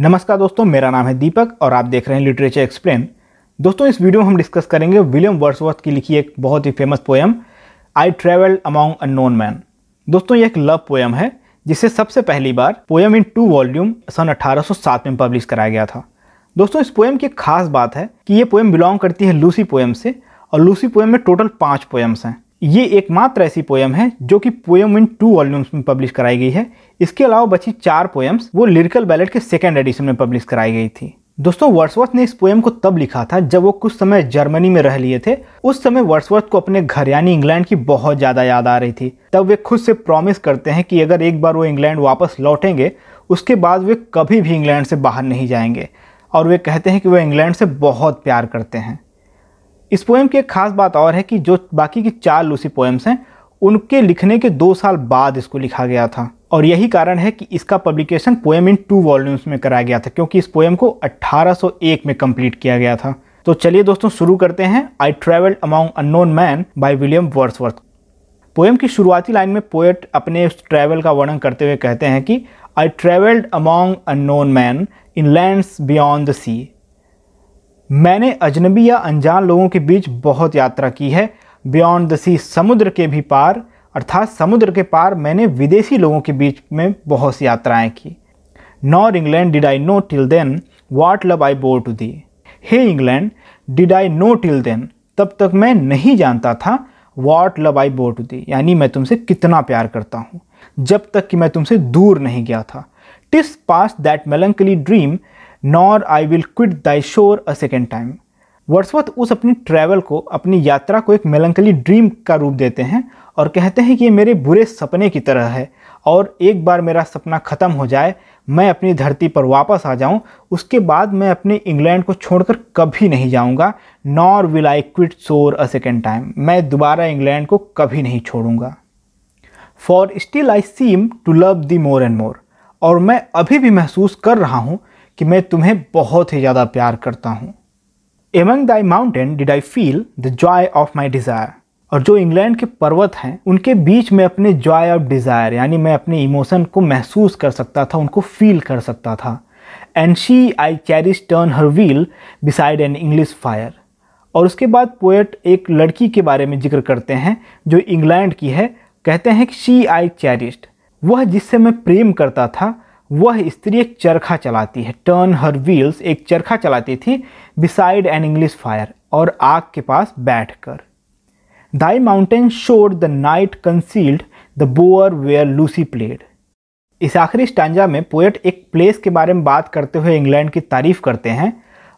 नमस्कार दोस्तों मेरा नाम है दीपक और आप देख रहे हैं लिटरेचर एक्सप्लेन दोस्तों इस वीडियो में हम डिस्कस करेंगे विलियम वर्सवर्थ की लिखी एक बहुत ही famous poem I travel among unknown man दोस्तों ये एक लव पोएम है जिसे सबसे पहली बार पोएम इन टू वॉल्यूम सन 1807 में पब्लिश कराया गया था दोस्तों इस पोएम की खास बात है कि ये पोएम बिलोंग करती है लूसी पोएम से और लूसी पोएम में टोटल पाँच पोएम्स हैं ये एकमात्र ऐसी पोयम है जो कि पोयम इन टू वॉल्यूम्स में पब्लिश कराई गई है इसके अलावा बची चार पोएम्स वो लिरिकल बैलेट के सेकेंड एडिशन में पब्लिश कराई गई थी दोस्तों वर्सवर्थ ने इस पोएम को तब लिखा था जब वो कुछ समय जर्मनी में रह लिए थे उस समय वर्सवर्थ को अपने घर यानी इंग्लैंड की बहुत ज़्यादा याद आ रही थी तब वे खुद से प्रॉमिस करते हैं कि अगर एक बार वो इंग्लैंड वापस लौटेंगे उसके बाद वे कभी भी इंग्लैंड से बाहर नहीं जाएंगे और वे कहते हैं कि वह इंग्लैंड से बहुत प्यार करते हैं इस पोएम की एक खास बात और है कि जो बाकी की चार लूसी पोएम्स हैं उनके लिखने के दो साल बाद इसको लिखा गया था और यही कारण है कि इसका publication poem in two volumes में कराया गया था क्योंकि इस पोएम को 1801 में कंप्लीट किया गया था तो चलिए दोस्तों शुरू करते हैं I travelled among unknown man by William Wordsworth poem की शुरुआती लाइन में पोएट अपने ट्रैवल का वर्णन करते हुए कहते हैं कि I travelled among unknown man in lands beyond the sea मैंने अजनबी या अनजान लोगों के बीच बहुत यात्रा की है बियॉन्ड द सी समुद्र के भी पार अर्थात समुद्र के पार मैंने विदेशी लोगों के बीच में बहुत सी यात्राएं की nor England did I know till then what love I bore to thee हे England did I know till then तब तक मैं नहीं जानता था what love I bore to thee यानी मैं तुमसे कितना प्यार करता हूँ जब तक कि मैं तुमसे दूर नहीं गया था TISS pass that melancholy dream nor I will quit दाई शोर अ सेकेंड टाइम वर्ड्सवर्थ उस अपनी ट्रैवल को अपनी यात्रा को एक मेलंकली ड्रीम का रूप देते हैं और कहते हैं कि ये मेरे बुरे सपने की तरह है और एक बार मेरा सपना ख़त्म हो जाए मैं अपनी धरती पर वापस आ जाऊं उसके बाद मैं अपने इंग्लैंड को छोड़कर कभी नहीं जाऊंगा नॉर विल आई क्विट सोर अ सेकेंड टाइम मैं दोबारा इंग्लैंड को कभी नहीं छोड़ूंगा for still I seem to love thee more and more और मैं अभी भी महसूस कर रहा हूँ कि मैं तुम्हें बहुत ही ज़्यादा प्यार करता हूँ among thy mountain did I feel the joy of my desire और जो इंग्लैंड के पर्वत हैं उनके बीच में अपने जॉय ऑफ डिज़ायर यानी मैं अपने इमोशन को महसूस कर सकता था उनको फील कर सकता था and she I cherished turn her wheel beside an English fire और उसके बाद पोएट एक लड़की के बारे में जिक्र करते हैं जो इंग्लैंड की है कहते हैं कि शी आई चैरिस्ट वह जिससे मैं प्रेम करता था वह स्त्री एक चरखा चलाती है टर्न हर व्हील्स एक चरखा चलाती थी बिसाइड एन इंग्लिश फायर और आग के पास बैठकर thy mountain shore the night concealed the bower where Lucy played इस आखिरी स्टांजा में पोएट एक प्लेस के बारे में बात करते हुए इंग्लैंड की तारीफ करते हैं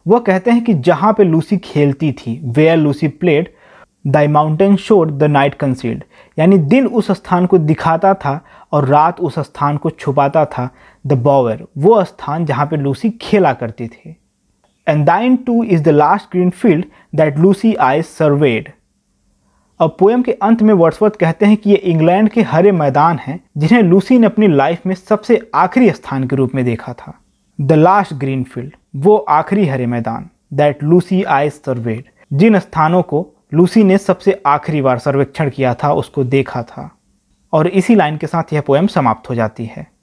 वह कहते हैं कि जहाँ पे लूसी खेलती थी where Lucy played thy mountain showed the night concealed यानी दिन उस स्थान को दिखाता था और रात उस स्थान को छुपाता था द बॉवर वो स्थान जहाँ पे लूसी खेला करती थी and thine too is the last green field that Lucy I surveyed अब पोएम के अंत में वर्ड्सवर्थ कहते हैं कि ये इंग्लैंड के हरे मैदान हैं जिन्हें लूसी ने अपनी लाइफ में सबसे आखिरी स्थान के रूप में देखा था द लास्ट ग्रीन फील्ड वो आखिरी हरे मैदान दैट लूसी आई सर्वेड जिन स्थानों को लूसी ने सबसे आखिरी बार सर्वेक्षण किया था उसको देखा था और इसी लाइन के साथ यह पोएम समाप्त हो जाती है